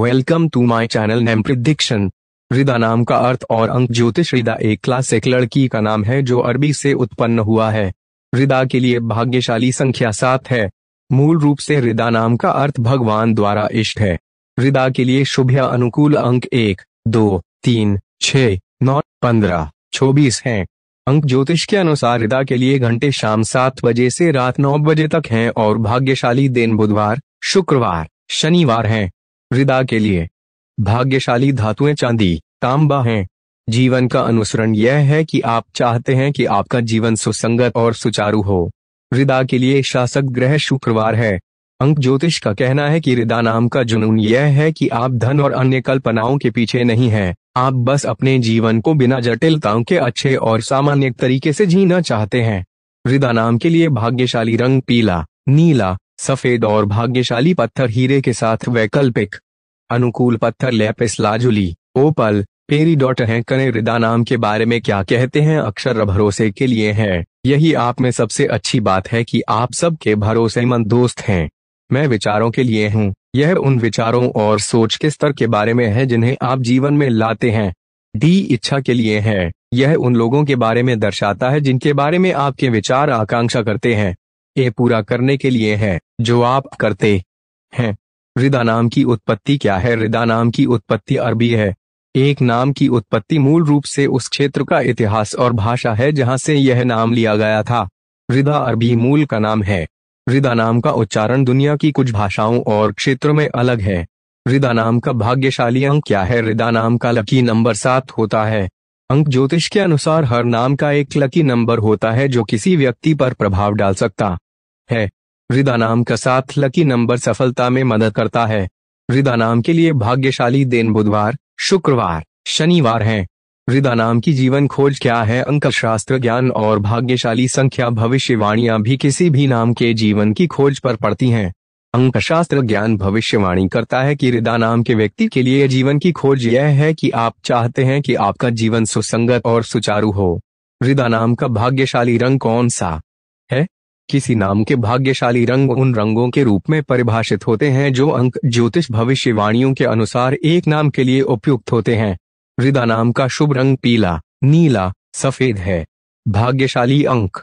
welcome to my channel name prediction Rida नाम का अर्थ और अंक ज्योतिष रिदा एक क्लासिक लड़की का नाम है जो अरबी से उत्पन्न हुआ है रिदा के लिए भाग्यशाली संख्या सात है मूल रूप से रिदा नाम का अर्थ भगवान द्वारा इष्ट है रिदा के लिए शुभ या अनुकूल अंक एक दो तीन छ नौ पंद्रह चौबीस है अंक ज्योतिष के अनुसार रिदा के लिए घंटे शाम सात बजे से रात नौ बजे तक हैं और भाग्यशाली दिन बुधवार शुक्रवार शनिवार हैं रिदा के लिए भाग्यशाली धातुएं चांदी तांबा हैं जीवन का अनुसरण यह है कि आप चाहते हैं कि आपका जीवन सुसंगत और सुचारू हो रिदा के लिए शासक ग्रह शुक्रवार है अंक ज्योतिष का कहना है कि रिदा नाम का जुनून यह है कि आप धन और अन्य कल्पनाओं के पीछे नहीं हैं, आप बस अपने जीवन को बिना जटिलताओं के अच्छे और सामान्य तरीके से जीना चाहते हैं रिदा नाम के लिए भाग्यशाली रंग पीला नीला सफेद और भाग्यशाली पत्थर हीरे के साथ वैकल्पिक अनुकूल पत्थर लेपिस लाजुली ओपल पेरीडॉट हैं कनेरिदा नाम के बारे में क्या कहते हैं अक्षर भरोसे के लिए है यही आप में सबसे अच्छी बात है कि आप सबके भरोसेमंद दोस्त हैं मैं विचारों के लिए हूँ यह उन विचारों और सोच के स्तर के बारे में है जिन्हें आप जीवन में लाते हैं डी इच्छा के लिए है यह उन लोगों के बारे में दर्शाता है जिनके बारे में आपके विचार आकांक्षा करते हैं ये पूरा करने के लिए है जो आप करते हैं रिदा नाम की उत्पत्ति क्या है रिदा नाम की उत्पत्ति अरबी है एक नाम की उत्पत्ति मूल रूप से उस क्षेत्र का इतिहास और भाषा है जहां से यह नाम लिया गया था रिदा अरबी मूल का नाम है रिदा नाम का उच्चारण दुनिया की कुछ भाषाओं और क्षेत्रों में अलग है रिदा नाम का भाग्यशाली अंक क्या है रिदा नाम का लकी नंबर सात होता है अंक ज्योतिष के अनुसार हर नाम का एक लकी नंबर होता है जो किसी व्यक्ति पर प्रभाव डाल सकता है रिदा नाम का साथ लकी नंबर सफलता में मदद करता है रिदा नाम के लिए भाग्यशाली दिन बुधवार शुक्रवार शनिवार है रिदा नाम की जीवन खोज क्या है अंक शास्त्र ज्ञान और भाग्यशाली संख्या भविष्यवाणियां भी किसी भी नाम के जीवन की खोज पर पड़ती हैं अंकशास्त्र ज्ञान भविष्यवाणी करता है कि रिदा नाम के व्यक्ति के लिए जीवन की खोज यह है कि आप चाहते हैं कि आपका जीवन सुसंगत और सुचारू हो रिदा नाम का भाग्यशाली रंग कौन सा है किसी नाम के भाग्यशाली रंग उन रंगों के रूप में परिभाषित होते हैं जो अंक ज्योतिष भविष्यवाणियों के अनुसार एक नाम के लिए उपयुक्त होते हैं रिदा नाम का शुभ रंग पीला नीला सफेद है भाग्यशाली अंक